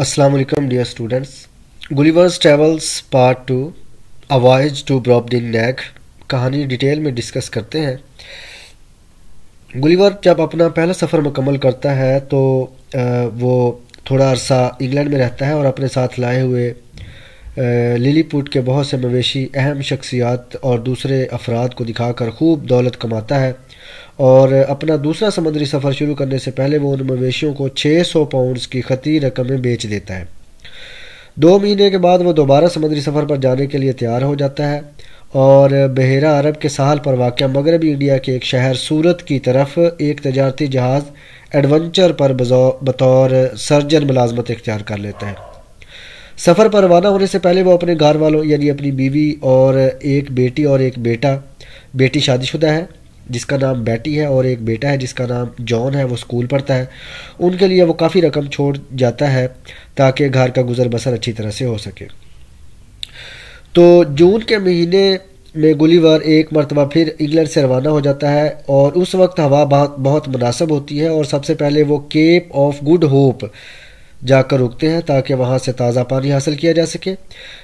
वालेकुम dear students Gulliver's Travels part two A to Brobdingnag कहानी detail में discuss करते हैं गुलिवर जब अपना पहला सफ़र मुकम्मल करता है तो वो थोड़ा अरसा इंग्लैंड में रहता है और अपने साथ लाए हुए लिलीपुट के बहुत से मवेशी अहम शख्सियात और दूसरे अफराद को दिखाकर खूब दौलत कमाता है और अपना दूसरा समुद्री सफ़र शुरू करने से पहले वो उन मवेशियों को 600 पाउंड की खती रकम में बेच देता है दो महीने के बाद वो दोबारा समुद्री सफ़र पर जाने के लिए तैयार हो जाता है और बहरा अरब के साहल पर वाक़ मगरबी इंडिया के एक शहर सूरत की तरफ एक तजारती जहाज़ एडवेंचर पर बतौर सर्जन मुलाजमत इख्तियार कर लेता है सफ़र पर रवाना होने से पहले वो अपने घर वालों यानी अपनी बीवी और एक बेटी और एक बेटा बेटी शादीशुदा है जिसका नाम बैटी है और एक बेटा है जिसका नाम जॉन है वो स्कूल पढ़ता है उनके लिए वो काफ़ी रकम छोड़ जाता है ताकि घर का गुजर बसर अच्छी तरह से हो सके तो जून के महीने में गुलीवर एक मरतबा फिर इंग्लैंड से रवाना हो जाता है और उस वक्त हवा बहुत बहुत मुनासब होती है और सबसे पहले वो केप ऑफ गुड होप जाकर रुकते हैं ताकि वहाँ से ताज़ा पानी हासिल किया जा सके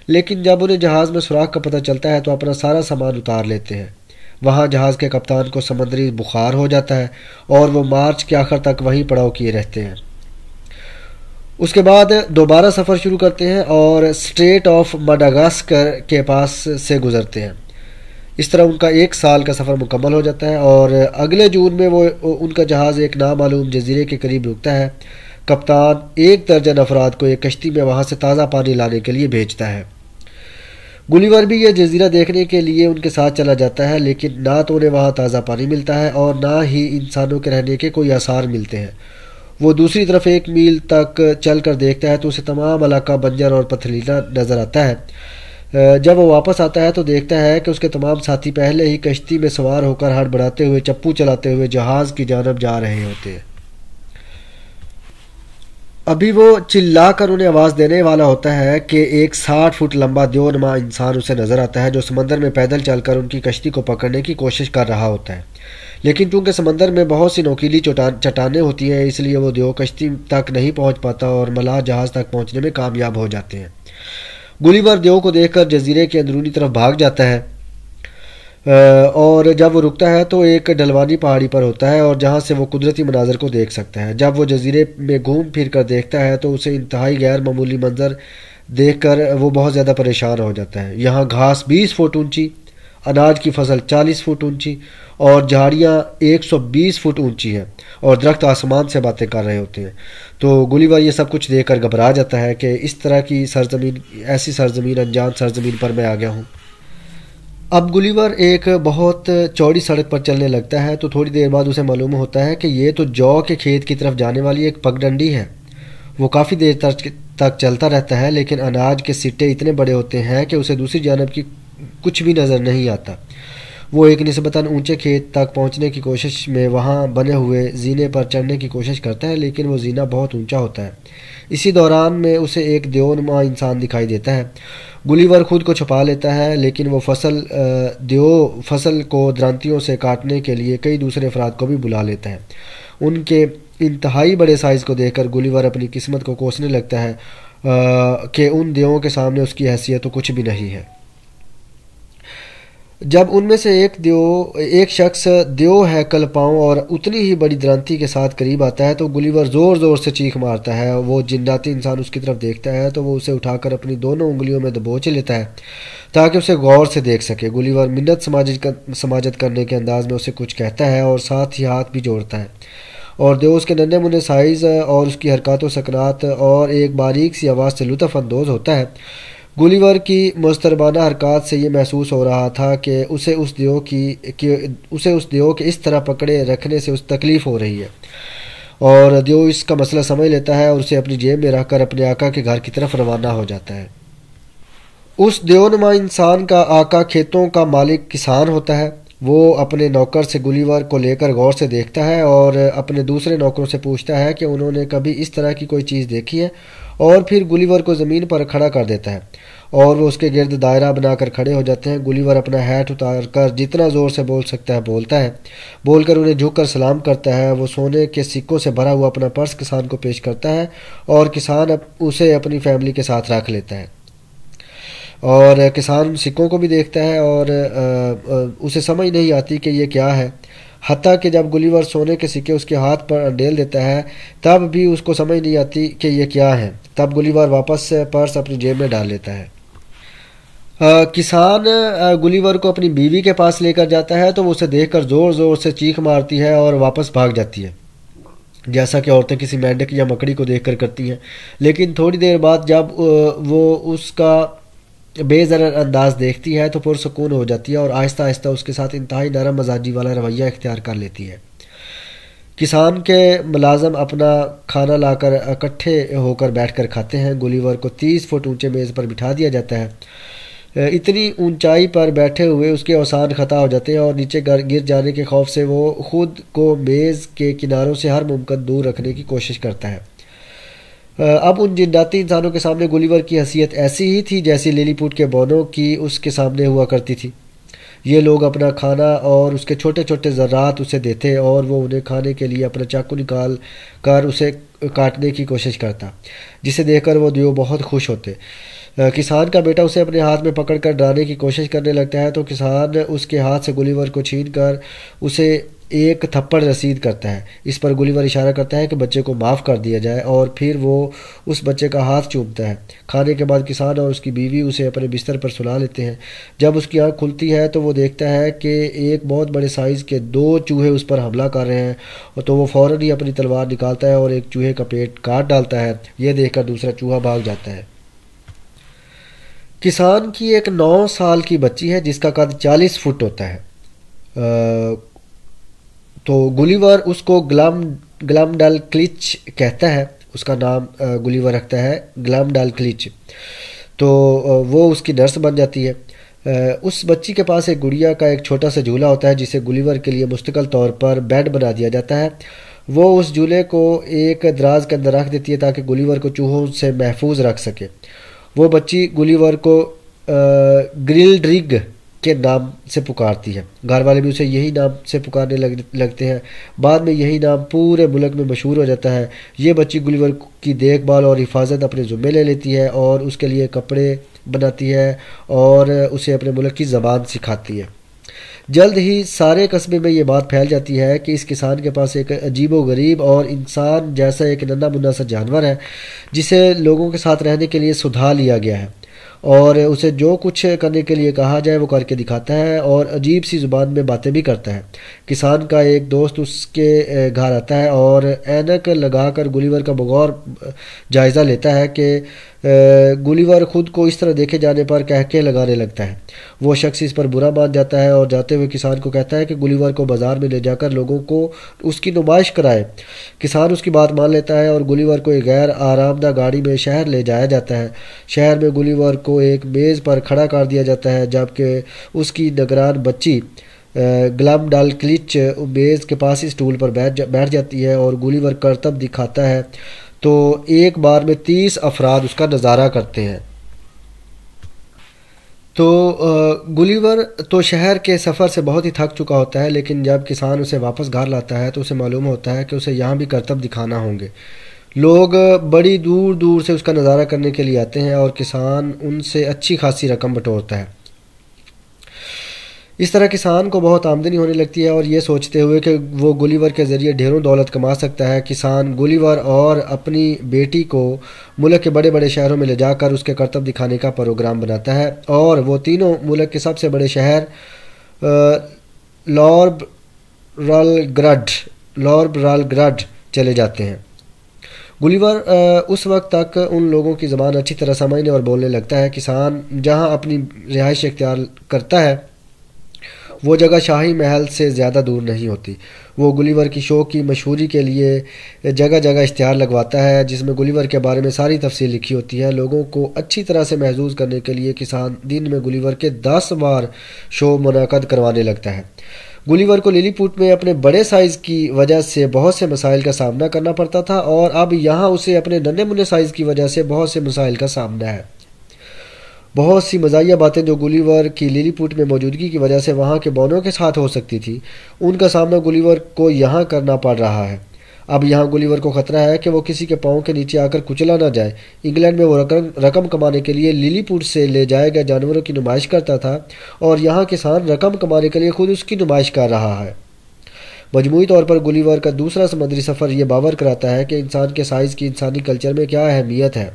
लेकिन जब उन्हें जहाज़ में सुराख का पता चलता है तो अपना सारा सामान उतार लेते हैं वहाँ जहाज़ के कप्तान को समंदरी बुखार हो जाता है और वो मार्च के आखिर तक वहीं पड़ाव किए रहते हैं उसके बाद दोबारा सफ़र शुरू करते हैं और स्ट्रेट ऑफ मडागास्कर के पास से गुज़रते हैं इस तरह उनका एक साल का सफ़र मुकम्मल हो जाता है और अगले जून में वो उनका जहाज़ एक नामालूम जजीरे के करीब रुकता है कप्तान एक दर्जन अफराद को एक कश्ती में वहाँ से ताज़ा पानी लाने के लिए भेजता है गुलीवर भी यह जजीरा देखने के लिए उनके साथ चला जाता है लेकिन ना तो उन्हें वहाँ ताज़ा पानी मिलता है और ना ही इंसानों के रहने के कोई आसार मिलते हैं वो दूसरी तरफ एक मील तक चल कर देखता है तो उसे तमाम इलाका बंजर और पथरीला नज़र आता है जब वो वापस आता है तो देखता है कि उसके तमाम साथी पहले ही कश्ती में सवार होकर हड़बड़ाते हुए चप्पू चलाते हुए जहाज़ की जानब जा रहे होते हैं अभी वो चिल्ला कर उन्हें आवाज़ देने वाला होता है कि एक साठ फुट लंबा दियोनमा इंसान उसे नज़र आता है जो समंदर में पैदल चलकर उनकी कश्ती को पकड़ने की कोशिश कर रहा होता है लेकिन चूंकि समंदर में बहुत सी नोकीली चटान चटानें होती हैं इसलिए वो दियो कश्ती तक नहीं पहुंच पाता और मलाह जहाज़ तक पहुंचने में कामयाब हो जाते हैं गुलीवर दियो को देखकर जजीरे के अंदरूनी तरफ भाग जाता है और जब वो रुकता है तो एक डलवानी पहाड़ी पर होता है और जहाँ से वो कुदरती मनाजर को देख सकता है जब वो जजीरे में घूम फिर कर देखता है तो उसे इंतहाई गैर मामूली मंजर देख कर वो बहुत ज़्यादा परेशान हो जाता है यहाँ घास बीस फुट ऊँची अनाज की फसल चालीस फुट ऊँची और झाड़ियाँ एक सौ बीस फुट ऊँची हैं और दरख्त आसमान से बातें कर रहे होते हैं तो गुलीवर ये सब कुछ देख कर घबरा जाता है कि इस तरह की सरजमीन ऐसी सरजमीन अनजान सरजमीन पर मैं आ गया हूँ अब गुलीवर एक बहुत चौड़ी सड़क पर चलने लगता है तो थोड़ी देर बाद उसे मालूम होता है कि ये तो जौ के खेत की तरफ जाने वाली एक पगडंडी है वो काफ़ी देर तक चलता रहता है लेकिन अनाज के सिट्टे इतने बड़े होते हैं कि उसे दूसरी जानब की कुछ भी नज़र नहीं आता वो एक नस्बता ऊंचे खेत तक पहुंचने की कोशिश में वहां बने हुए जीने पर चढ़ने की कोशिश करता है लेकिन वो जीना बहुत ऊंचा होता है इसी दौरान में उसे एक द्योनमा इंसान दिखाई देता है गुलीवर खुद को छुपा लेता है लेकिन वो फसल देव फसल को द्रांतियों से काटने के लिए कई दूसरे अफराद को भी बुला लेता है उनके इंतहाई बड़े साइज़ को देखकर गुलीवर अपनी किस्मत को कोसने लगता है कि उन देवों के सामने उसकी हैसियत तो कुछ भी नहीं है जब उनमें से एक देव एक शख्स देव है कल पाँव और उतनी ही बड़ी द्रांति के साथ करीब आता है तो गुलीवर ज़ोर ज़ोर से चीख मारता है वो जिंदाती इंसान उसकी तरफ देखता है तो वो उसे उठाकर अपनी दोनों उंगलियों में दबोच लेता है ताकि उसे गौर से देख सके गुलीवर मिन्नत समाजित कर, समाजत करने के अंदाज में उसे कुछ कहता है और साथ ही हाथ भी जोड़ता है और देव उसके नन्हे मुन्ने साइज़ और उसकी हरकत सकनात और एक बारीक सी आवाज़ से लुफानंदोज़ होता है गुलीवर की मुस्तरबाना हरकत से ये महसूस हो रहा था कि उसे उस दियो की कि उसे उस दियो के इस तरह पकड़े रखने से उस तकलीफ़ हो रही है और दियो इसका मसला समझ लेता है और उसे अपनी जेब में रखकर अपने आका के घर की तरफ रवाना हो जाता है उस दियोनुमा इंसान का आका खेतों का मालिक किसान होता है वो अपने नौकर से गुलीवर को लेकर गौर से देखता है और अपने दूसरे नौकरों से पूछता है कि उन्होंने कभी इस तरह की कोई चीज़ देखी है और फिर गुलीवर को ज़मीन पर खड़ा कर देता है और वो उसके गिर्द दायरा बनाकर खड़े हो जाते हैं गुलीवर अपना हैट उतार कर जितना ज़ोर से बोल सकता है बोलता है बोलकर उन्हें झुक कर सलाम करता है वो सोने के सिक्कों से भरा हुआ अपना पर्स किसान को पेश करता है और किसान उसे अपनी फैमिली के साथ रख लेता है और किसान सिक्कों को भी देखता है और उसे समझ नहीं आती कि ये क्या है हती कि जब गुलीवर सोने के सिक्के उसके हाथ पर डेल देता है तब भी उसको समझ नहीं आती कि ये क्या है तब गुलीवर वापस पर्स अपनी जेब में डाल लेता है आ, किसान गुलीवर को अपनी बीवी के पास लेकर जाता है तो वो उसे देखकर ज़ोर ज़ोर से चीख मारती है और वापस भाग जाती है जैसा कि औरतें किसी मेंढक या मकड़ी को देखकर करती हैं लेकिन थोड़ी देर बाद जब वो उसका बेज़र अंदाज देखती है तो पुरसकून हो जाती है और आहिस्ता आहिस्ता उसके साथ इंतहाई नरम मजाजी वाला रवैया इख्तियार कर लेती है किसान के मुलाजम अपना खाना लाकर इकट्ठे होकर बैठ कर खाते हैं गुलीवर को तीस फुट ऊंचे मेज़ पर बिठा दिया जाता है इतनी ऊंचाई पर बैठे हुए उसके अवसान खता हो जाते हैं और नीचे गिर जाने के खौफ से वो खुद को मेज़ के किनारों से हर मुमकिन दूर रखने की कोशिश करता है अब उन जिंदाती इंसानों के सामने गुलीवर की हसीियत ऐसी ही थी जैसी लिलीपुट के बौनों की उसके सामने हुआ करती थी ये लोग अपना खाना और उसके छोटे छोटे ज़रात उसे देते और वो उन्हें खाने के लिए अपना चाकू निकाल कर उसे काटने की कोशिश करता जिसे देखकर वो दियो बहुत खुश होते किसान का बेटा उसे अपने हाथ में पकड़ कर डराने की कोशिश करने लगता है तो किसान उसके हाथ से गुलीवर को छीन कर उसे एक थप्पड़ रसीद करता है इस पर गुलीवर इशारा करता है कि बच्चे को माफ़ कर दिया जाए और फिर वो उस बच्चे का हाथ चूमता है खाने के बाद किसान और उसकी बीवी उसे अपने बिस्तर पर सुला लेते हैं जब उसकी आँख खुलती है तो वो देखता है कि एक बहुत बड़े साइज़ के दो चूहे उस पर हमला कर रहे हैं तो वो फ़ौर ही अपनी तलवार निकालता है और एक चूहे का पेट काट डालता है यह देखकर दूसरा चूहा भाग जाता है किसान की एक नौ साल की बच्ची है जिसका कद चालीस फुट होता है आ, तो गुलीवर उसको ग्लाम ग्लाम डाल क्लिच कहता है उसका नाम गुलीवर रखता है ग्लाम डाल क्लिच तो वो उसकी नर्स बन जाती है उस बच्ची के पास एक गुड़िया का एक छोटा सा झूला होता है जिसे गुलीवर के लिए मुस्तकिल तौर पर बेड बना दिया जाता है वो उस झूले को एक दराज के अंदर रख देती है ताकि गुलीवर को चूहों से महफूज रख सके वो बच्ची गुलीवर को ग्रिल ड्रिग के नाम से पुकारती है घर वाले भी उसे यही नाम से पुकारने लग लगते हैं बाद में यही नाम पूरे मुल्क में मशहूर हो जाता है ये बच्ची गुलवर की देखभाल और हिफाजत अपने जुम्मे ले लेती है और उसके लिए कपड़े बनाती है और उसे अपने मुल्क की ज़बान सिखाती है जल्द ही सारे कस्बे में ये बात फैल जाती है कि इस किसान के पास एक अजीब गरीब और इंसान जैसा एक नन्ना मुन्ना सा जानवर है जिसे लोगों के साथ रहने के लिए सुधार लिया गया है और उसे जो कुछ करने के लिए कहा जाए वो करके दिखाता है और अजीब सी ज़ुबान में बातें भी करता है किसान का एक दोस्त उसके घर आता है और एनक लगाकर गुलीवर का बगौर जायज़ा लेता है कि गुलीवर ख़ुद को इस तरह देखे जाने पर कहके लगाने लगता है वो शख्स इस पर बुरा मान जाता है और जाते हुए किसान को कहता है कि गुलीवर को बाज़ार में ले जाकर लोगों को उसकी नुमाइश कराए किसान उसकी बात मान लेता है और गुलीवर को एक गैर आरामदा गाड़ी में शहर ले जाया जाता है शहर में गुलीवर को एक मेज़ पर खड़ा कर दिया जाता है जबकि उसकी नगरान बच्ची ग्लम डाल क्लिच मेज़ के पास ही स्टूल पर बैठ जा, बैठ जाती है और गोली गोलीवर करतब दिखाता है तो एक बार में तीस अफराद उसका नज़ारा करते हैं तो गुलीवर तो शहर के सफ़र से बहुत ही थक चुका होता है लेकिन जब किसान उसे वापस घर लाता है तो उसे मालूम होता है कि उसे यहाँ भी करतब दिखाना होंगे लोग बड़ी दूर दूर से उसका नज़ारा करने के लिए आते हैं और किसान उनसे अच्छी खासी रकम बटोरता है इस तरह किसान को बहुत आमदनी होने लगती है और ये सोचते हुए कि वो गुलीवर के ज़रिए ढेरों दौलत कमा सकता है किसान गुलीवर और अपनी बेटी को मुल्क के बड़े बड़े शहरों में ले जाकर उसके करतब दिखाने का प्रोग्राम बनाता है और वो तीनों मुल्क के सबसे बड़े शहर लॉर्ब रलग्रड लॉर्ब रलग्रड चले जाते हैं गुलीवर उस वक्त तक उन लोगों की ज़बान अच्छी तरह समझने और बोलने लगता है किसान जहाँ अपनी रिहाइश इख्तियार करता है वो जगह शाही महल से ज़्यादा दूर नहीं होती वो गुलीवर की शो की मशहूरी के लिए जगह जगह इश्तहार लगवाता है जिसमें गुलीवर के बारे में सारी तफसील लिखी होती है लोगों को अच्छी तरह से महजूज करने के लिए किसान दिन में गुलीवर के दस बार शो मुनद करवाने लगता है गुलीवर को लिलीपुट में अपने बड़े साइज़ की वजह से बहुत से मसाइल का सामना करना पड़ता था और अब यहाँ उसे अपने नन्हे मुन्ने साइज़ की वजह से बहुत से मसाइल का सामना है बहुत सी मजाया बातें जो गुलीवर की लिलीपुट में मौजूदगी की वजह से वहाँ के बौनों के साथ हो सकती थी उनका सामना गुलीवर को यहाँ करना पड़ रहा है अब यहाँ गुलीवर को खतरा है कि वो किसी के पाँव के नीचे आकर कुचला ना जाए इंग्लैंड में वो रकम रकम कमाने के लिए लिलीपुर से ले जाए गए जानवरों की नुमाइश करता था और यहाँ किसान रकम कमाने के लिए खुद उसकी नुमाइश कर रहा है मजमू तौर पर गुलीवर का दूसरा समुद्री सफ़र यह बावर कराता है कि इंसान के साइज़ की इंसानी कल्चर में क्या अहमियत है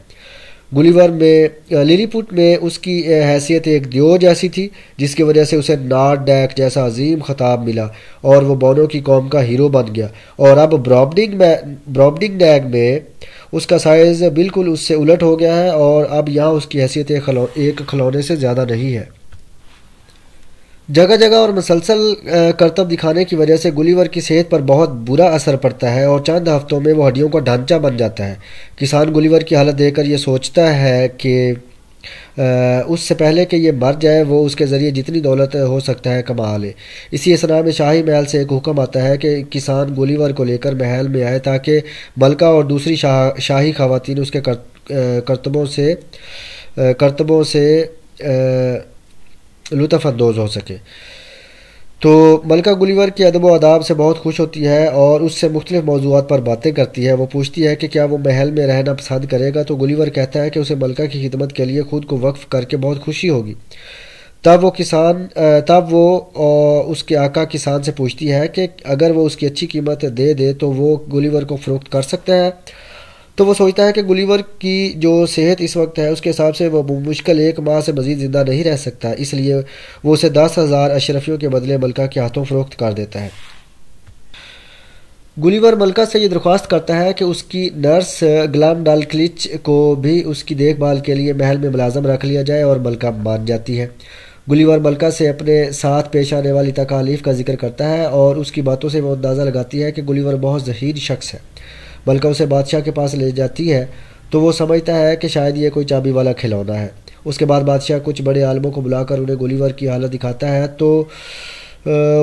गुलीवर में लिलीपुट में उसकी हैसियत एक दियो जैसी थी जिसकी वजह से उसे नाट डैक जैसा अजीम खताब मिला और वो बोनो की कौम का हीरो बन गया और अब ब्रॉबडिंग में ब्रॉबडिंग डैग में उसका साइज़ बिल्कुल उससे उलट हो गया है और अब यहाँ उसकी हैसियत एक खलौने से ज़्यादा नहीं है जगह जगह और मसलसल करतब दिखाने की वजह से गुलीवर की सेहत पर बहुत बुरा असर पड़ता है और चंद हफ्तों में वो हड्डियों का ढांचा बन जाता है किसान गुलीवर की हालत देखकर ये सोचता है कि उससे पहले कि ये मर जाए वो उसके ज़रिए जितनी दौलत हो सकता है कमा ले इसी इसना में शाही महल से एक हुक्म आता है कि किसान गोलीवर को लेकर महल में आए ताकि मलका और दूसरी शाह शाही खातन उसके करतबों से करतबों से आ, लुफानंदोज हो सके तो मलका गुलीवर के अदब आदाब से बहुत खुश होती है और उससे मुख्तलिफ मौजूद पर बातें करती है वो पूछती है कि क्या वो महल में रहना पसंद करेगा तो गुलीवर कहता है कि उसे मलका की खिदमत के लिए खुद को वक्फ करके बहुत खुशी होगी तब वो किसान तब वो उसके आका किसान से पूछती है कि अगर वो उसकी अच्छी कीमत दे दे तो वो गुलीवर को फ़रोख्त कर सकता है तो वो सोचता है कि गुलीवर की जो सेहत इस वक्त है उसके हिसाब से वो मुश्किल एक माह से मज़ीद ज़िंदा नहीं रह सकता इसलिए वो उसे दस हज़ार अशरफियों के बदले मलका के हाथों फ़रोख्त कर देता है गुलीवर मलका से ये दरख्वास्त करता है कि उसकी नर्स गुलाम डाल क्लिच को भी उसकी देखभाल के लिए महल में मुलाजम रख लिया जाए और मलका मान जाती है गुलीवर मलका से अपने साथ पेश आने वाली तकालीफ का जिक्र करता है और उसकी बातों से वो अंदाज़ा लगाती है कि गुलीवर बहुत जहीन शख्स है बल्कि उसे बादशाह के पास ले जाती है तो वो समझता है कि शायद ये कोई चाबी वाला खिलौना है उसके बाद बादशाह कुछ बड़े आलमों को बुलाकर उन्हें गोलीवर की हालत दिखाता है तो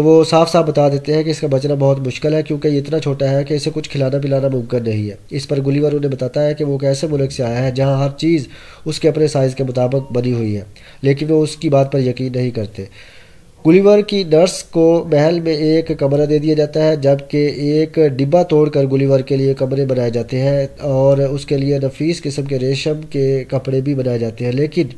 वो साफ साफ बता देते हैं कि इसका बचना बहुत मुश्किल है क्योंकि ये इतना छोटा है कि इसे कुछ खिलाना पिलाना मुमकिन नहीं है इस पर गुलीवर उन्हें बताता है कि वो कैसे मुल्क से आया है जहाँ हर चीज़ उसके अपने साइज़ के मुताबिक बनी हुई है लेकिन वो उसकी बात पर यकीन नहीं करते गुलीवर की नर्स को महल में एक कमरा दे दिया जाता है जबकि एक डिब्बा तोड़कर गुलीवर के लिए कमरे बनाए जाते हैं और उसके लिए नफीस किस्म के रेशम के कपड़े भी बनाए जाते हैं लेकिन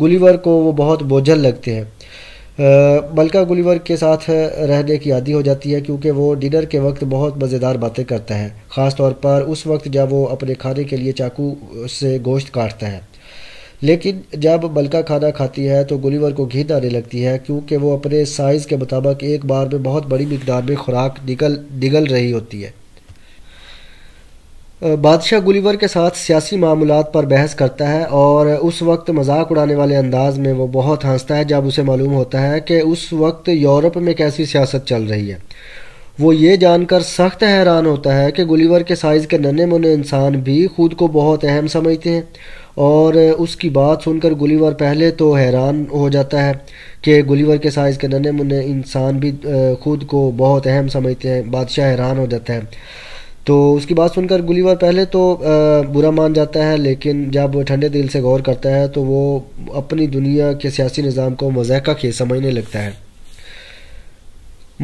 गुलीवर को वो बहुत बोझल लगते हैं मलका गुलीवर के साथ रहने की आदि हो जाती है क्योंकि वो डिनर के वक्त बहुत मज़ेदार बातें करता है ख़ास तौर पर उस वक्त जब वो अपने खाने के लिए चाकू से गोश्त काटता है लेकिन जब मलका खाना खाती है तो गुलीवर को घिन आने लगती है क्योंकि वो अपने साइज़ के मुताबिक एक बार में बहुत बड़ी मकदार में खुराक निकल निगल रही होती है बादशाह गुलीवर के साथ सियासी मामूलत पर बहस करता है और उस वक्त मजाक उड़ाने वाले अंदाज में वो बहुत हंसता है जब उसे मालूम होता है कि उस वक्त यूरोप में कैसी सियासत चल रही है वो ये जानकर सख्त हैरान होता है कि गुलीवर के साइज़ के नन्हे मुन्ने इंसान भी खुद को बहुत अहम समझते हैं और उसकी बात सुनकर गुलीवर पहले तो हैरान हो जाता है कि गुलीवर के साइज़ के नन्हे मुन्ने इंसान भी खुद को बहुत अहम समझते हैं बादशाह हैरान हो जाता है तो उसकी बात सुनकर गुलीवर पहले तो बुरा मान जाता है लेकिन जब ठंडे दिल से गौर करता है तो वो अपनी दुनिया के सियासी निज़ाम को मज़ाक के समझने लगता है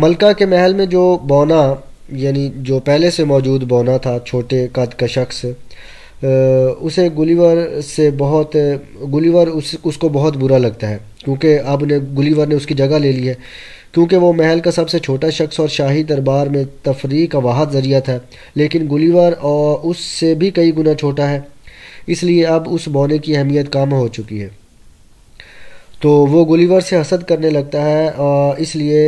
मलका के महल में जो बौना यानी जो पहले से मौजूद बौना था छोटे कद का शख्स उसे गुलीवर से बहुत गुलीवर उस उसको बहुत बुरा लगता है क्योंकि अब ने गुलीवर ने उसकी जगह ले ली है क्योंकि वो महल का सबसे छोटा शख्स और शाही दरबार में तफरी का वाहद ज़रिया था लेकिन गुलीवर और उससे भी कई गुना छोटा है इसलिए अब उस बौने की अहमियत कम हो चुकी है तो वो गुलीवर से हसद करने लगता है और इसलिए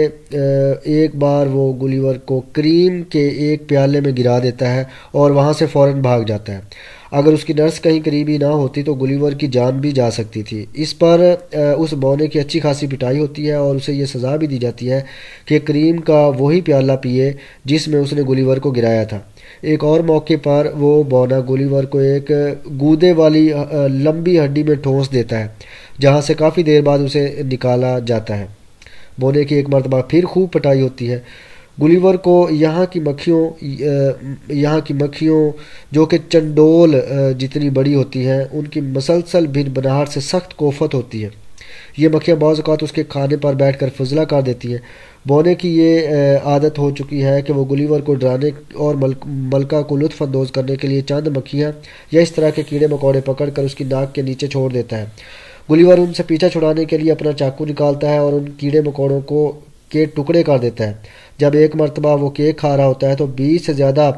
एक बार वो गुलीवर को क्रीम के एक प्याले में गिरा देता है और वहाँ से फ़ौर भाग जाता है अगर उसकी नर्स कहीं करीबी ना होती तो गुलीवर की जान भी जा सकती थी इस पर उस बौने की अच्छी खासी पिटाई होती है और उसे यह सज़ा भी दी जाती है कि करीम का वही प्याला पिए जिसमें उसने गुलीवर को गिराया था एक और मौके पर वो बौना गुलीवर को एक गूदे वाली लंबी हड्डी में ठोंस देता है जहाँ से काफ़ी देर बाद उसे निकाला जाता है बोने की एक मरतबा फिर खूब पटाई होती है गुलीवर को यहाँ की मक्खियों यहाँ की मक्खियों जो कि चंडोल जितनी बड़ी होती हैं उनकी मसलसल भिन बनाहट से सख्त कोफत होती है ये मक्खियाँ अवत उसके खाने पर बैठ कर फजला कर देती हैं बोने की ये आदत हो चुकी है कि वो गुलीवर को डराने और मल, मलका को लुफानंदोज़ करने के लिए चंद मक्खियाँ या इस तरह के कीड़े मकोड़े पकड़ कर उसकी नाक के नीचे छोड़ देता है गुलीवर उनसे पीछा छुड़ाने के लिए अपना चाकू निकालता है और उन कीड़े मकोड़ों को के टुकड़े कर देता है जब एक मरतबा वो केक खा रहा होता है तो बीस से ज़्यादा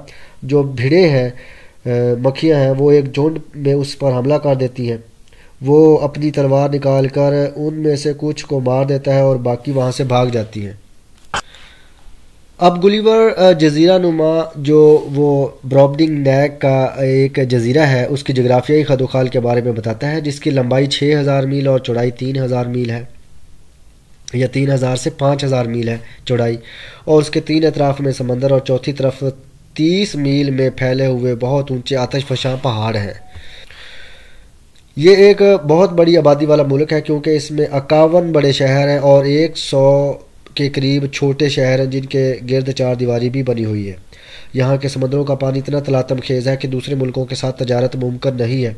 जो भिड़े हैं मक्खियाँ हैं वो एक झुंड में उस पर हमला कर देती हैं वो अपनी तलवार निकाल कर उनमें से कुछ को मार देता है और बाकी वहाँ से भाग जाती हैं अब गुलीवर जजीरा नुमा जो वो ब्रॉबडिंग नैक का एक जजीरा है उसकी जग्राफियाई खदोखाल के बारे में बताता है जिसकी लंबाई 6000 मील और चौड़ाई 3000 मील है या तीन हज़ार से पाँच हज़ार मील है चौड़ाई और उसके तीन अतराफ़ में समंदर और चौथी तरफ तीस मील में फैले हुए बहुत ऊंचे आतशफशां पहाड़ हैं ये एक बहुत बड़ी आबादी वाला मुल्क है क्योंकि इसमें इक्यावन बड़े शहर हैं और एक सौ के करीब छोटे शहर हैं जिनके गिरद चार दीवारी भी बनी हुई है यहाँ के समंदरों का पानी इतना तलातम खेज है कि दूसरे मुल्कों के साथ तजारत मुमकिन नहीं है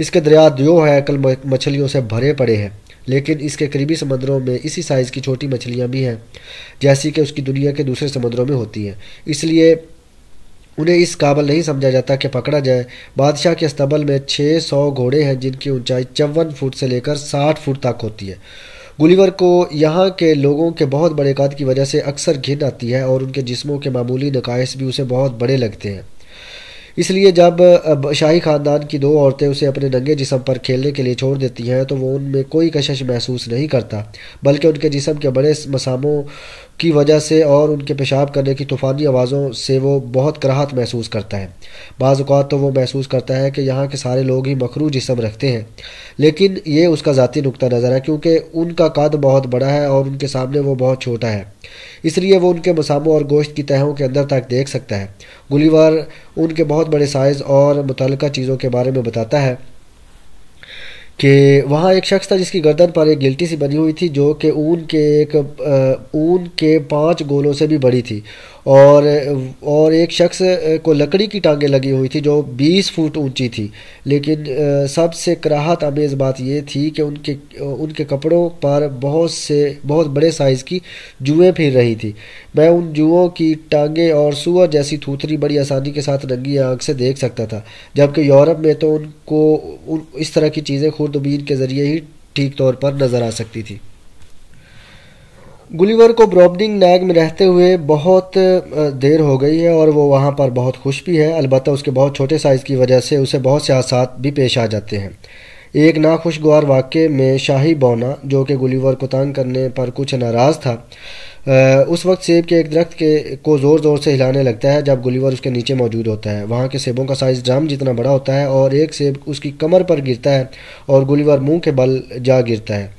इसके दरिया दो है कल मछलियों से भरे पड़े हैं लेकिन इसके करीबी समंदरों में इसी साइज़ की छोटी मछलियाँ भी हैं जैसी कि उसकी दुनिया के दूसरे समंदरों में होती हैं इसलिए उन्हें इस काबल नहीं समझा जाता कि पकड़ा जाए बादशाह के अस्तबल में 600 घोड़े हैं जिनकी ऊंचाई चौवन फुट से लेकर 60 फुट तक होती है गुलीवर को यहाँ के लोगों के बहुत बड़े क़द की वजह से अक्सर घिन आती है और उनके जिस्मों के मामूली नकायस भी उसे बहुत बड़े लगते हैं इसलिए जब शाही ख़ानदान की दो औरतें उसे अपने नंगे जिसम पर खेलने के लिए छोड़ देती हैं तो वो उनमें कोई कशश महसूस नहीं करता बल्कि उनके जिसम के बड़े मसामों की वजह से और उनके पेशाब करने की तूफ़ानी आवाज़ों से वो बहुत कराहत महसूस करता है बाज़ तो वो महसूस करता है कि यहाँ के सारे लोग ही मखरू जिसम रखते हैं लेकिन ये उसका ज़ाती नुकता नज़र है क्योंकि उनका कद बहुत बड़ा है और उनके सामने वो बहुत छोटा है इसलिए वो उनके मसामों और गोश्त की तहों के अंदर तक देख सकता है गुलीवार उनके बहुत बड़े साइज़ और मुतल चीज़ों के बारे में बताता है कि वहाँ एक शख्स था जिसकी गर्दन पर एक गिल्टी सी बनी हुई थी जो कि ऊन के एक ऊन के पांच गोलों से भी बड़ी थी और और एक शख्स को लकड़ी की टांगें लगी हुई थी जो 20 फुट ऊंची थी लेकिन सबसे कराहत आमेज़ बात यह थी कि उनके उनके कपड़ों पर बहुत से बहुत बड़े साइज़ की जुएँ फिर रही थी मैं उन जुओं की टांगें और सुअर जैसी थूथरी बड़ी आसानी के साथ रंगी आँख से देख सकता था जबकि यूरोप में तो उनको उन, इस तरह की चीज़ें खुरदबीन के ज़रिए ही ठीक तौर पर नज़र आ सकती थी गुलीवर को ब्रॉबडिंग नैग में रहते हुए बहुत देर हो गई है और वो वहाँ पर बहुत खुश भी है अलबत् उसके बहुत छोटे साइज़ की वजह से उसे बहुत से आसात भी पेश आ जाते हैं एक नाखुशगवार वाक़े में शाही बौना जो कि गुलीवर को तंग करने पर कुछ नाराज़ था आ, उस वक्त सेब के एक दरख्त के को ज़ोर ज़ोर से हिलाने लगता है जब गुलीवर उसके नीचे मौजूद होता है वहाँ के सेबों का साइज़ ड्राम जितना बड़ा होता है और एक सेब उसकी कमर पर गिरता है और गुलीवर मुंह के बल जा गिरता है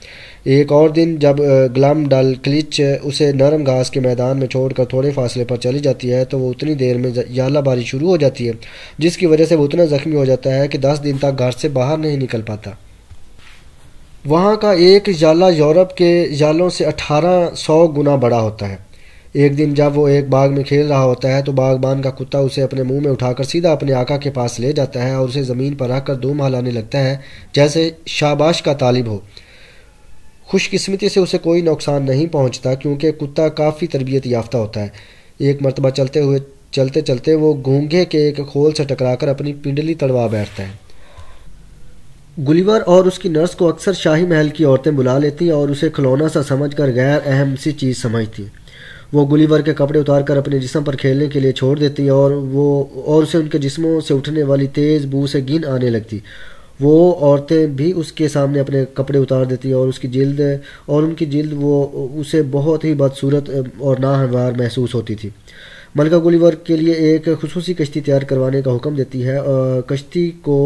एक और दिन जब ग्लम डल क्लिच उसे नरम घास के मैदान में छोड़कर थोड़े फासले पर चली जाती है तो वो उतनी देर में याला बारी शुरू हो जाती है जिसकी वजह से वो उतना ज़ख्मी हो जाता है कि दस दिन तक घर से बाहर नहीं निकल पाता वहाँ का एक जाला यूरोप के जालों से अठारह सौ गुना बड़ा होता है एक दिन जब वो एक बाग में खेल रहा होता है तो बागबान का कुत्ता उसे अपने मुंह में उठाकर सीधा अपने आका के पास ले जाता है और उसे ज़मीन पर रखकर दो महलाने लगता है जैसे शाबाश का तालिब हो खुशकस्मती से उसे कोई नुकसान नहीं पहुंचता क्योंकि कुत्ता काफ़ी तरबियत याफ्ता होता है एक मरतबा चलते हुए चलते चलते वो घूंघे के एक खोल से टकराकर अपनी पिंडली तड़वा बैठता है गुलिवर और उसकी नर्स को अक्सर शाही महल की औरतें बुला लेती और उसे खिलौना सा समझ कर गैर अहम सी चीज़ समझती वो गुलिवर के कपड़े उतार कर अपने जिसम पर खेलने के लिए छोड़ देती और वो और उसे उनके जिस्मों से उठने वाली तेज़ बू से गिन आने लगती वो औरतें भी उसके सामने अपने कपड़े उतार देती हैं और उसकी जिल्द और उनकी जिल्द वो उसे बहुत ही बदसूरत और नाहवार महसूस होती थी मलका गुलीवर के लिए एक खसूसी कश्ती तैयार करवाने का हुक्म देती है कश्ती को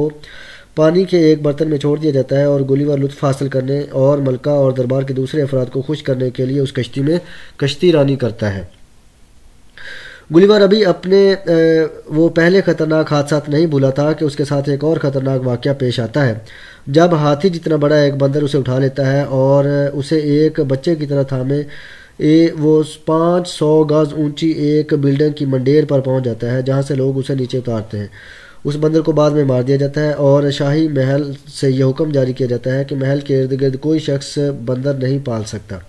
पानी के एक बर्तन में छोड़ दिया जाता है और गोलीवर लुत्फ हासिल करने और मलका और दरबार के दूसरे अफराद को खुश करने के लिए उस कश्ती में कश्ती रानी करता है गुलीवर अभी अपने वो पहले ख़तरनाक हादसा तो नहीं भूला था कि उसके साथ एक और ख़तरनाक वाक़ पेश आता है जब हाथी जितना बड़ा एक बंदर उसे उठा लेता है और उसे एक बच्चे की तरह थामे ए, वो पाँच सौ गज़ ऊंची एक बिल्डिंग की मंडेर पर पहुंच जाता है जहां से लोग उसे नीचे उतारते हैं उस बंदर को बाद में मार दिया जाता है और शाही महल से यह हुक्म जारी किया जाता है कि महल के इर्द गिर्द कोई शख्स बंदर नहीं पाल सकता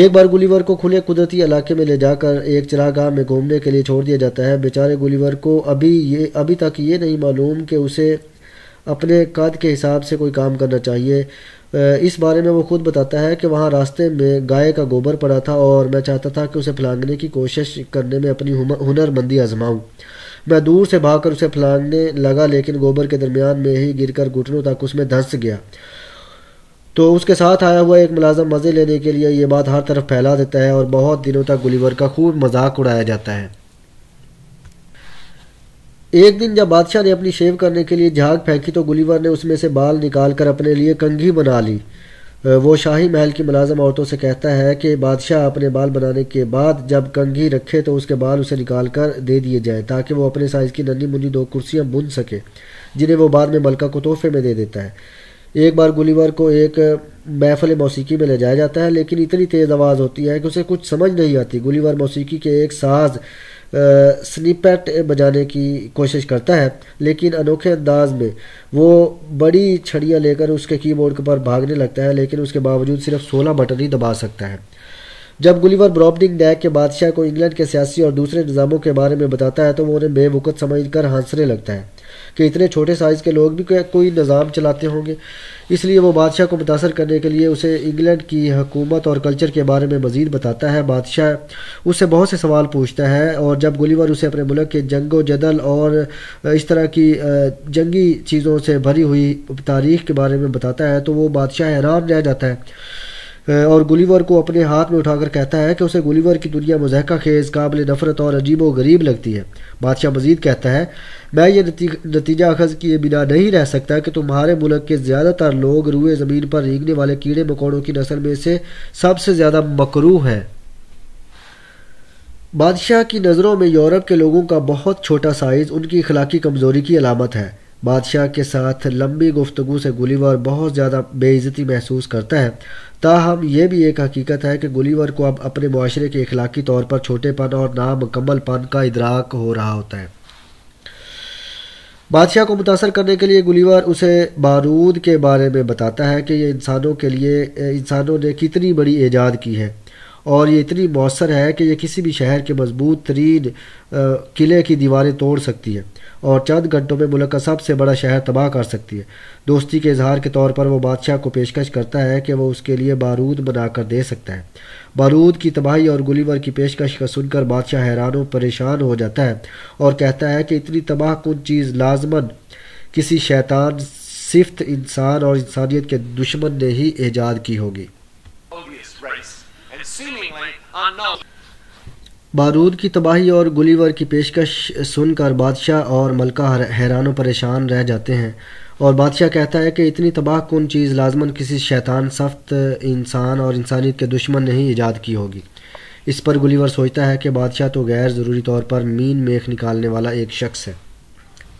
एक बार गुलीवर को खुले कुदरती इलाके में ले जाकर एक चरागाह में घूमने के लिए छोड़ दिया जाता है बेचारे गुलीवर को अभी ये अभी तक ये नहीं मालूम कि उसे अपने कद के हिसाब से कोई काम करना चाहिए इस बारे में वो खुद बताता है कि वहाँ रास्ते में गाय का गोबर पड़ा था और मैं चाहता था कि उसे फलांगने की कोशिश करने में अपनी हुनरमंदी आजमाऊँ मैं दूर से भागकर उसे फलांगने लगा लेकिन गोबर के दरमियान में ही गिरकर घुटनों तक उसमें धंस गया तो उसके साथ आया हुआ एक मुलाजम मज़े लेने के लिए ये बात हर तरफ फैला देता है और बहुत दिनों तक गुलीवर का खूब मजाक उड़ाया जाता है एक दिन जब बादशाह ने अपनी शेव करने के लिए झाग फेंकी तो गुलीवर ने उसमें से बाल निकाल कर अपने लिए कंघी बना ली वो शाही महल की मुलाजम औरतों से कहता है कि बादशाह अपने बाल बनाने के बाद जब कंघी रखे तो उसके बाल उसे निकाल कर दे दिए जाए ताकि वो अपने साइज़ की नन्नी मुन्नी दो कुर्सियाँ बुन सके जिन्हें वो बाद में मलका को तोहफे में दे देता है एक बार गुलीवर को एक महफल मौसीकी में ले जाया जाता है लेकिन इतनी तेज़ आवाज़ होती है कि उसे कुछ समझ नहीं आती गुलीवर मौसीकी के एक साज स्निपेट बजाने की कोशिश करता है लेकिन अनोखे अंदाज में वो बड़ी छड़ियाँ लेकर उसके कीबोर्ड के पर भागने लगता है लेकिन उसके बावजूद सिर्फ सोलह बटन ही दबा सकता है जब गुलीवर ब्रॉबडिंग डैक के बादशाह को इंग्लैंड के सियासी और दूसरे निज़ामों के बारे में बताता है तो वो उन्हें बेवकत समझ कर हंसने लगता है कि इतने छोटे साइज़ के लोग भी कोई निज़ाम चलाते होंगे इसलिए वो बादशाह को मुतासर करने के लिए उसे इंग्लैंड की हकूमत और कल्चर के बारे में मज़ीद बताता है बादशाह उससे बहुत से सवाल पूछता है और जब गुलीवर उसे अपने मुल्क के जंगो जदल और इस तरह की जंगी चीज़ों से भरी हुई तारीख के बारे में बताता है तो वो बादशाह हैरान रह जाता है और गुलीवर को अपने हाथ में उठाकर कहता है कि उसे गुलीवर की दुनिया मजहका खेज काबिल नफरत और अजीब व गरीब लगती है बादशाह मजीद कहता है मैं ये नतीजा अखज किए बिना नहीं रह सकता कि तुम्हारे मुल्क के ज़्यादातर लोग रुए ज़मीन पर रींगने वाले कीड़े मकोड़ों की नस्ल में से सबसे ज़्यादा मकरू हैं बादशाह की नज़रों में यूरोप के लोगों का बहुत छोटा साइज़ उनकी इखलाकी कमज़ोरी की अलामत है बादशाह के साथ लंबी गुफ्तु से गुलीवर बहुत ज़्यादा बेइज्जती महसूस करता है ताहम यह भी एक हकीकत है कि गुलीवर को अब अपने माशरे के अखलाकी तौर पर छोटेपन और नामकम्मलपन का इदराक हो रहा होता है बादशाह को मुतासर करने के लिए गुलीवर उसे बारूद के बारे में बताता है कि ये इंसानों के लिए इंसानों ने कितनी बड़ी ईजाद की है और ये इतनी मौसर है कि यह किसी भी शहर के मजबूत तरीन किले की दीवारें तोड़ सकती है और चंद घंटों में मुल्क का सबसे बड़ा शहर तबाह कर सकती है दोस्ती के इजहार के तौर पर वो बादशाह को पेशकश करता है कि वह उसके लिए बारूद बनाकर दे सकता है बारूद की तबाही और गुलीवर की पेशकश का सुनकर बादशाह हैरान परेशान हो जाता है और कहता है कि इतनी तबाह कुछ चीज़ लाजमन किसी शैतान सिफ्त इंसान और इंसानियत के दुश्मन ने ही ईजाद की होगी बारूद की तबाही और गुलीवर की पेशकश सुनकर बादशाह और मलका हैरान परेशान रह जाते हैं और बादशाह कहता है कि इतनी तबाह कौन चीज़ लाजमन किसी शैतान सख्त इंसान और इंसानियत के दुश्मन ने ही ईजाद की होगी इस पर गुलीवर सोचता है कि बादशाह तो गैर ज़रूरी तौर पर मीन मेख निकालने वाला एक शख्स है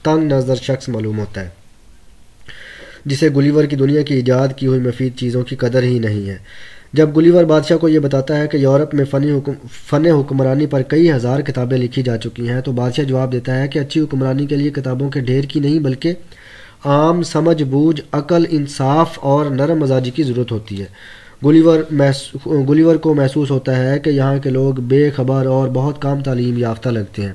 तंग नज़र शख्स मालूम होता है जिसे गुलीवर की दुनिया की ईजाद की हुई मफीद चीज़ों की कदर ही नहीं है जब गुलीवर बादशाह को ये बताता है कि यूरोप में फ़नी हुकुम फ़न हुक्मरानी पर कई हज़ार किताबें लिखी जा चुकी हैं तो बादशाह जवाब देता है कि अच्छी हुक्मरानी के लिए किताबों के ढेर की नहीं बल्कि आम समझ बूझ अकल इंसाफ और नरम मजाजी की ज़रूरत होती है गुलीवर गुलीवर को महसूस होता है कि यहाँ के लोग बेखबर और बहुत कम तालीम याफ्ता लगते हैं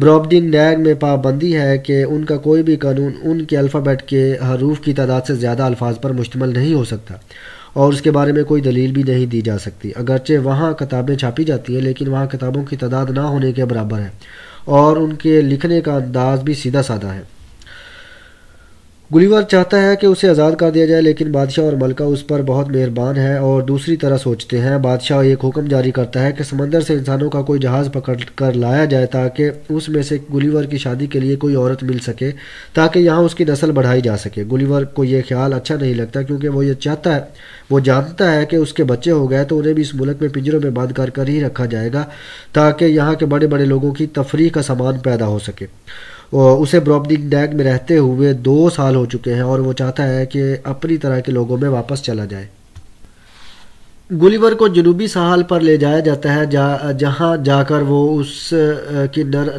ब्रॉबडिन नैग में पाबंदी है कि उनका कोई भी कानून उनके अल्फ़ाबेट के हरूफ की तादाद से ज़्यादा अल्फाज पर मुश्तमल नहीं हो सकता और उसके बारे में कोई दलील भी नहीं दी जा सकती अगरचे वहाँ किताबें छापी जाती हैं लेकिन वहाँ किताबों की तादाद ना होने के बराबर है और उनके लिखने का अंदाज भी सीधा साधा है गुलीवर चाहता है कि उसे आज़ाद कर दिया जाए लेकिन बादशाह और मलका उस पर बहुत मेहरबान है और दूसरी तरह सोचते हैं बादशाह एक हुक्म जारी करता है कि समंदर से इंसानों का कोई जहाज़ पकड़ कर लाया जाए ताकि उसमें से गुलीवर की शादी के लिए कोई औरत मिल सके ताकि यहाँ उसकी नस्ल बढ़ाई जा सके गुलीवर को यह ख्याल अच्छा नहीं लगता क्योंकि वो ये चाहता है वो जानता है कि उसके बच्चे हो गए तो उन्हें भी इस मुल्क में पिंजरों में बंद कर कर ही रखा जाएगा ताकि यहाँ के बड़े बड़े लोगों की तफरी का सामान पैदा हो सके उसे ब्रॉबडिक डैग में रहते हुए दो साल हो चुके हैं और वो चाहता है कि अपनी तरह के लोगों में वापस चला जाए गुलिवर को जनूबी सहाल पर ले जाया जाता है जा, जहाँ जाकर वो उस की नर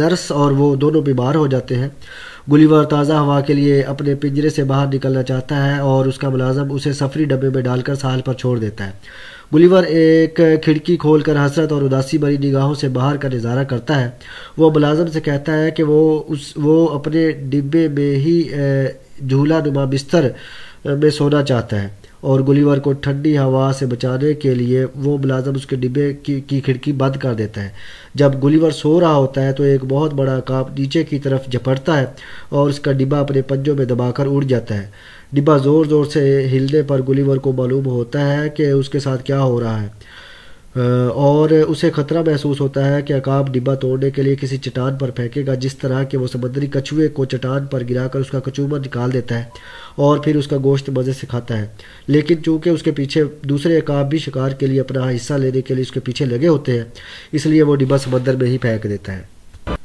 नर्स और वो दोनों बीमार हो जाते हैं गुलीवर ताज़ा हवा के लिए अपने पिंजरे से बाहर निकलना चाहता है और उसका मुलाजम उसे सफरी डब्बे में डालकर सहाल पर छोड़ देता है बुलीवर एक खिड़की खोलकर हसरत और उदासी भरी निगाहों से बाहर का नज़ारा करता है वो मुलाजम से कहता है कि वो उस वो अपने डिब्बे में ही झूला नुमा बिस्तर में सोना चाहता है और गुलीवर को ठंडी हवा से बचाने के लिए वो मुलाजम उसके डिब्बे की, की खिड़की बंद कर देता है जब गुलीवर सो रहा होता है तो एक बहुत बड़ा काप नीचे की तरफ झपटता है और उसका डिब्बा अपने पंजों में दबाकर उड़ जाता है डिब्बा ज़ोर ज़ोर से हिलने पर गुलीवर को मालूम होता है कि उसके साथ क्या हो रहा है और उसे ख़तरा महसूस होता है कि अकाब डिब्बा तोड़ने के लिए किसी चट्टान पर फेंकेगा जिस तरह के वो समुद्री कछुए को चट्टान पर गिराकर उसका कचूमर निकाल देता है और फिर उसका गोश्त मज़े से खाता है लेकिन चूंकि उसके पीछे दूसरे अकाब भी शिकार के लिए अपना हिस्सा लेने के लिए उसके पीछे लगे होते हैं इसलिए वो डिब्बा समंदर में ही फेंक देता है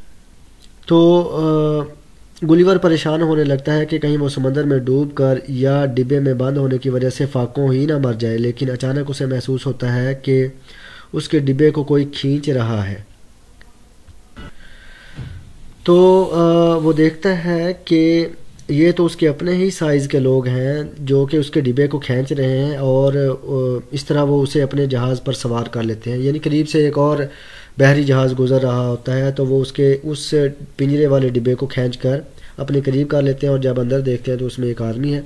तो आ, गुलीवर परेशान होने लगता है कि कहीं वो समंदर में डूब कर या डिब्बे में बंद होने की वजह से फाकों ही ना मर जाए लेकिन अचानक उसे महसूस होता है कि उसके डिब्बे को कोई खींच रहा है तो वो देखता है कि ये तो उसके अपने ही साइज़ के लोग हैं जो कि उसके डिब्बे को खींच रहे हैं और इस तरह वो उसे अपने जहाज़ पर सवार कर लेते हैं यानी करीब से एक और बहरी जहाज़ गुजर रहा होता है तो वो उसके उस पिंजरे वाले डिब्बे को खींच कर अपने करीब कर लेते हैं और जब अंदर देखते हैं तो उसमें एक आदमी है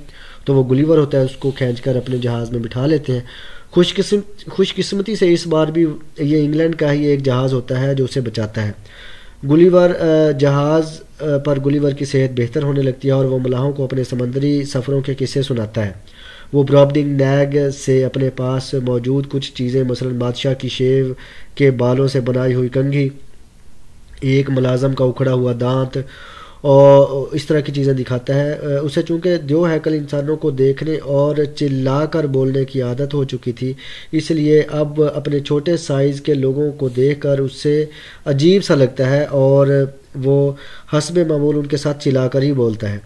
तो वो गुलीवर होता है उसको खींच कर अपने जहाज़ में बिठा लेते हैं खुशकिस्म खुशकिस्मती से इस बार भी ये इंग्लैंड का ही एक जहाज़ होता है जो उसे बचाता है गुलीवर जहाज़ पर गुलीवर की सेहत बेहतर होने लगती है और वह मलाहों को अपने समंदरी सफ़रों के किस्से सुनाता है वो ब्राह्मणिक नैग से अपने पास मौजूद कुछ चीज़ें मसलन बादशाह की शेव के बालों से बनाई हुई कंघी एक मुलाजम का उखड़ा हुआ दांत और इस तरह की चीज़ें दिखाता है उसे चूंकि जो हैकल इंसानों को देखने और चिल्ला कर बोलने की आदत हो चुकी थी इसलिए अब अपने छोटे साइज़ के लोगों को देख कर उससे अजीब सा लगता है और वो हसब मामूल उनके साथ चिल्ला कर ही बोलता है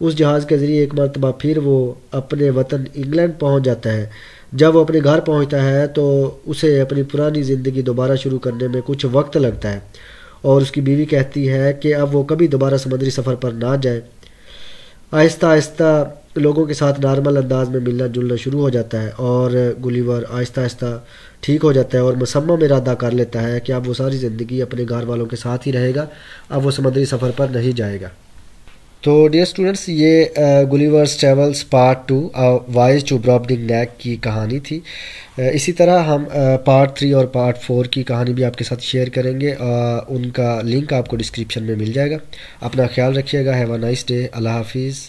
उस जहाज़ के ज़रिए एक मरतबा फिर वो अपने वतन इंग्लैंड पहुंच जाता है जब वो अपने घर पहुंचता है तो उसे अपनी पुरानी ज़िंदगी दोबारा शुरू करने में कुछ वक्त लगता है और उसकी बीवी कहती है कि अब वो कभी दोबारा समुद्री सफ़र पर ना जाए आहिस्ता आहिस्ता लोगों के साथ नॉर्मल अंदाज में मिलना जुलना शुरू हो जाता है और गुलीवर आहिस्ता आहिस्ता ठीक हो जाता है और मसम्म में इरादा कर लेता है कि अब वो सारी ज़िंदगी अपने घर वालों के साथ ही रहेगा अब वो समुद्री सफ़र पर नहीं जाएगा तो डियर स्टूडेंट्स ये Gulliver's Travels part two voyage to Brobdingnag की कहानी थी uh, इसी तरह हम पार्ट uh, थ्री और पार्ट फोर की कहानी भी आपके साथ शेयर करेंगे uh, उनका लिंक आपको डिस्क्रिप्शन में मिल जाएगा अपना ख्याल रखिएगा हैव अ नाइस डे अल्लाह हाफिज़